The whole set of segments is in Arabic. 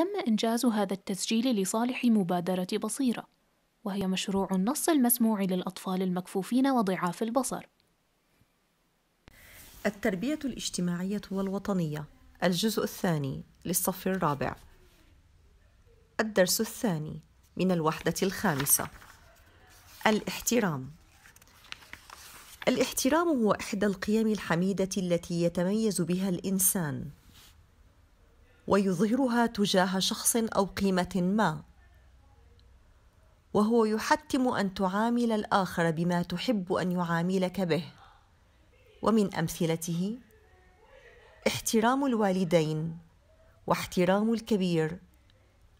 تم إنجاز هذا التسجيل لصالح مبادرة بصيرة وهي مشروع النص المسموع للأطفال المكفوفين وضعاف البصر التربية الاجتماعية والوطنية الجزء الثاني للصف الرابع الدرس الثاني من الوحدة الخامسة الاحترام الاحترام هو إحدى القيم الحميدة التي يتميز بها الإنسان ويظهرها تجاه شخص او قيمه ما وهو يحتم ان تعامل الاخر بما تحب ان يعاملك به ومن امثلته احترام الوالدين واحترام الكبير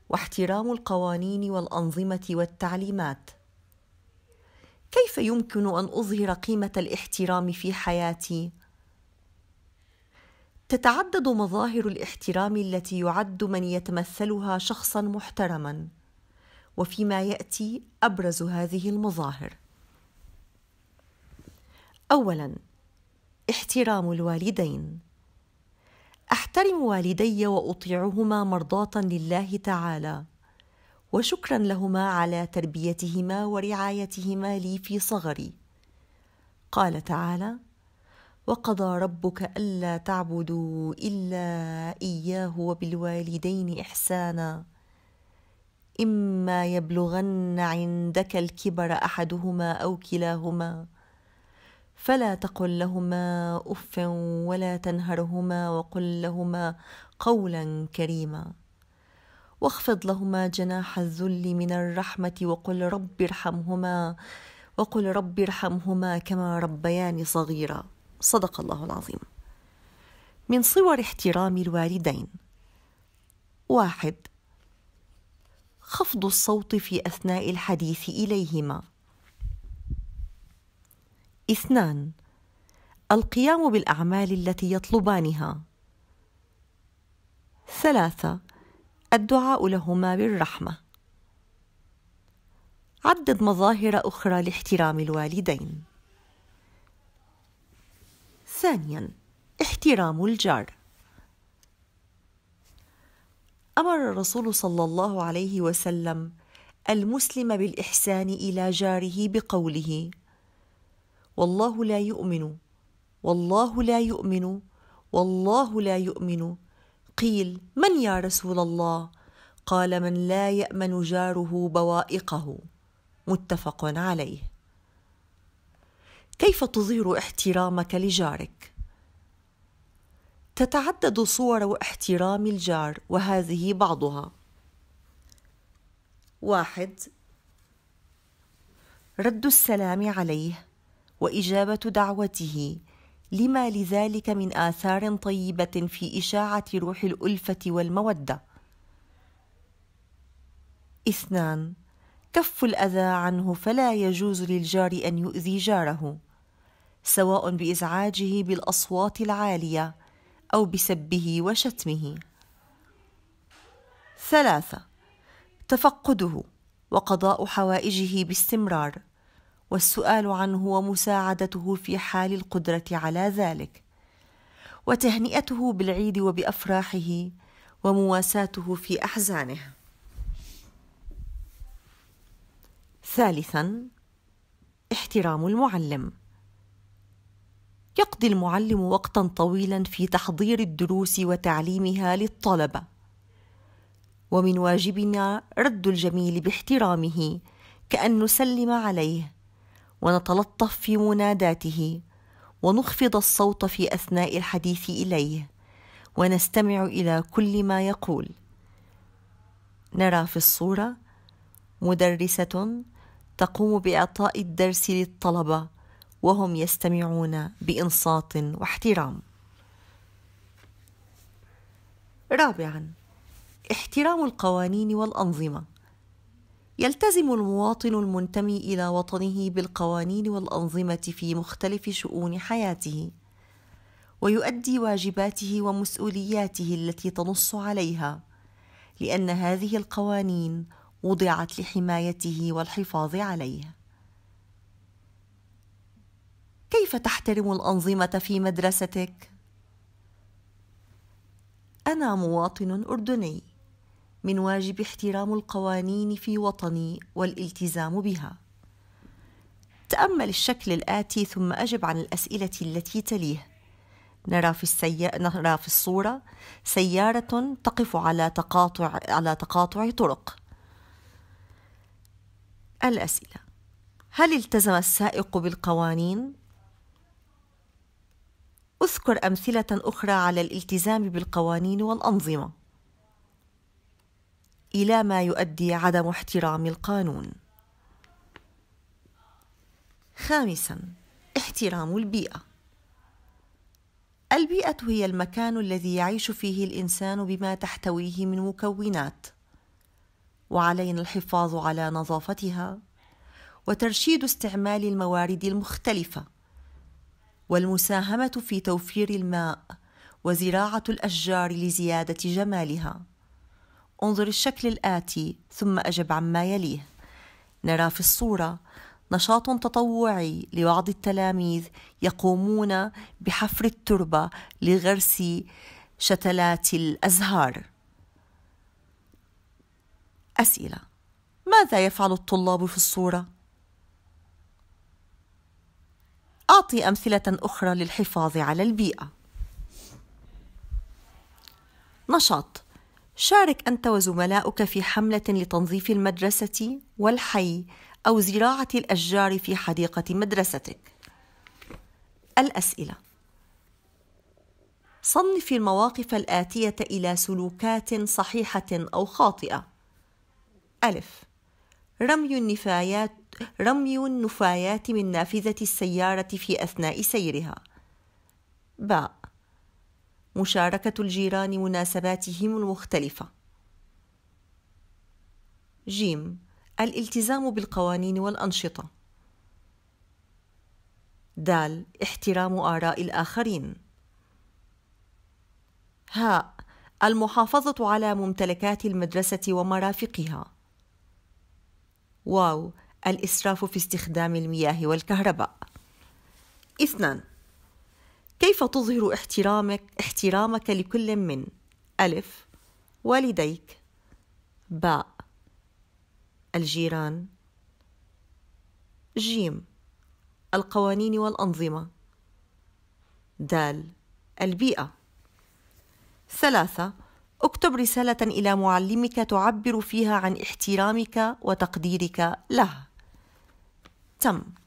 واحترام القوانين والانظمه والتعليمات كيف يمكن ان اظهر قيمه الاحترام في حياتي تتعدد مظاهر الاحترام التي يعد من يتمثلها شخصا محترما وفيما ياتي ابرز هذه المظاهر اولا احترام الوالدين احترم والدي واطيعهما مرضاه لله تعالى وشكرا لهما على تربيتهما ورعايتهما لي في صغري قال تعالى وقضى ربك ألا تعبدوا إلا إياه وبالوالدين إحسانا إما يبلغن عندك الكبر أحدهما أو كلاهما فلا تقل لهما أف ولا تنهرهما وقل لهما قولا كريما واخفض لهما جناح الذل من الرحمة وقل رب ارحمهما وقل رب ارحمهما كما ربياني صغيرا صدق الله العظيم من صور احترام الوالدين واحد خفض الصوت في أثناء الحديث إليهما اثنان القيام بالأعمال التي يطلبانها ثلاثة الدعاء لهما بالرحمة عدد مظاهر أخرى لاحترام الوالدين ثانيا احترام الجار امر الرسول صلى الله عليه وسلم المسلم بالاحسان الى جاره بقوله والله لا يؤمن والله لا يؤمن والله لا يؤمن قيل من يا رسول الله قال من لا يامن جاره بوائقه متفق عليه كيف تظهر احترامك لجارك تتعدد صور احترام الجار وهذه بعضها واحد رد السلام عليه واجابه دعوته لما لذلك من اثار طيبه في اشاعه روح الالفه والموده اثنان كف الاذى عنه فلا يجوز للجار ان يؤذي جاره سواء بازعاجه بالاصوات العاليه او بسبه وشتمه ثلاثه تفقده وقضاء حوائجه باستمرار والسؤال عنه ومساعدته في حال القدره على ذلك وتهنئته بالعيد وبافراحه ومواساته في احزانه ثالثا احترام المعلم يقضي المعلم وقتا طويلا في تحضير الدروس وتعليمها للطلبه ومن واجبنا رد الجميل باحترامه كان نسلم عليه ونتلطف في مناداته ونخفض الصوت في اثناء الحديث اليه ونستمع الى كل ما يقول نرى في الصوره مدرسه تقوم باعطاء الدرس للطلبه وهم يستمعون بانصات واحترام رابعا احترام القوانين والانظمه يلتزم المواطن المنتمي الى وطنه بالقوانين والانظمه في مختلف شؤون حياته ويؤدي واجباته ومسؤولياته التي تنص عليها لان هذه القوانين وضعت لحمايته والحفاظ عليه كيف تحترم الأنظمة في مدرستك؟ أنا مواطن أردني، من واجب احترام القوانين في وطني والالتزام بها. تأمل الشكل الآتي ثم أجب عن الأسئلة التي تليه. نرى في السي... نرى في الصورة سيارة تقف على تقاطع على تقاطع طرق. الأسئلة: هل التزم السائق بالقوانين؟ اذكر أمثلة أخرى على الالتزام بالقوانين والأنظمة إلى ما يؤدي عدم احترام القانون. خامسا احترام البيئة البيئة هي المكان الذي يعيش فيه الإنسان بما تحتويه من مكونات، وعلينا الحفاظ على نظافتها وترشيد استعمال الموارد المختلفه والمساهمه في توفير الماء وزراعه الاشجار لزياده جمالها انظر الشكل الاتي ثم اجب عما يليه نرى في الصوره نشاط تطوعي لبعض التلاميذ يقومون بحفر التربه لغرس شتلات الازهار اسئله ماذا يفعل الطلاب في الصوره أعطي أمثلة أخرى للحفاظ على البيئة. نشاط شارك أنت وزملاؤك في حملة لتنظيف المدرسة والحي أو زراعة الأشجار في حديقة مدرستك. الأسئلة صنف المواقف الآتية إلى سلوكات صحيحة أو خاطئة. ألف رمي النفايات رمي النفايات من نافذة السيارة في أثناء سيرها. باء مشاركة الجيران مناسباتهم المختلفة. جيم الالتزام بالقوانين والأنشطة. دال احترام آراء الآخرين. هاء المحافظة على ممتلكات المدرسة ومرافقها. واو الإسراف في استخدام المياه والكهرباء. اثنان كيف تظهر احترامك احترامك لكل من ألف والديك باء الجيران جيم القوانين والأنظمة دال البيئة ثلاثة اكتب رسالة إلى معلمك تعبر فيها عن احترامك وتقديرك له Tamam.